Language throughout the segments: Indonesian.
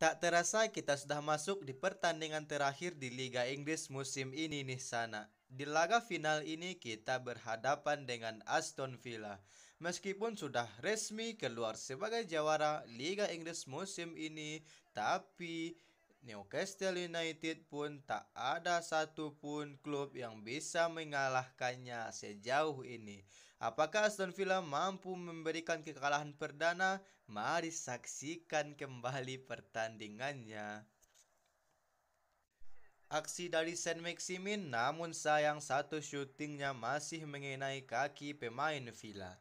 Tak terasa kita sudah masuk di pertandingan terakhir di Liga Inggris musim ini nih sana. Di laga final ini kita berhadapan dengan Aston Villa. Meskipun sudah resmi keluar sebagai jawara Liga Inggris musim ini, tapi Newcastle United pun tak ada satupun klub yang bisa mengalahkannya sejauh ini. Apakah Aston Villa mampu memberikan kekalahan perdana? Mari saksikan kembali pertandingannya aksi dari Saint Maximin namun sayang satu syutingnya masih mengenai kaki pemain Villa.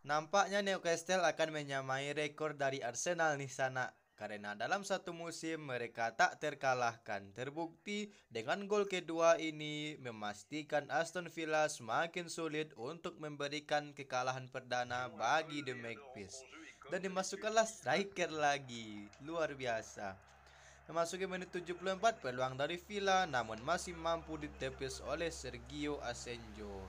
Nampaknya Newcastle akan menyamai rekor dari Arsenal di sana karena dalam satu musim mereka tak terkalahkan. Terbukti dengan gol kedua ini memastikan Aston Villa semakin sulit untuk memberikan kekalahan perdana bagi The Magpies. Dan dimasukkanlah striker lagi, luar biasa. Memasuki menit 74 peluang dari Villa namun masih mampu ditepis oleh Sergio Asenjo.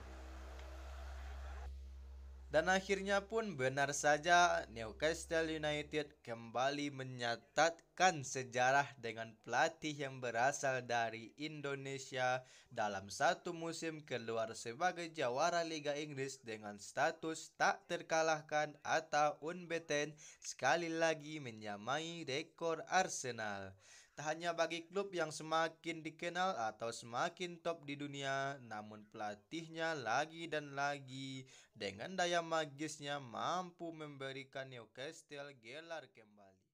Dan akhirnya pun benar saja Newcastle United kembali menyatatkan sejarah dengan pelatih yang berasal dari Indonesia dalam satu musim keluar sebagai jawara Liga Inggris dengan status tak terkalahkan atau unbeaten sekali lagi menyamai rekor Arsenal. Tak hanya bagi klub yang semakin dikenal atau semakin top di dunia, namun pelatihnya lagi dan lagi dengan daya magisnya mampu memberikan Newcastle gelar kembali.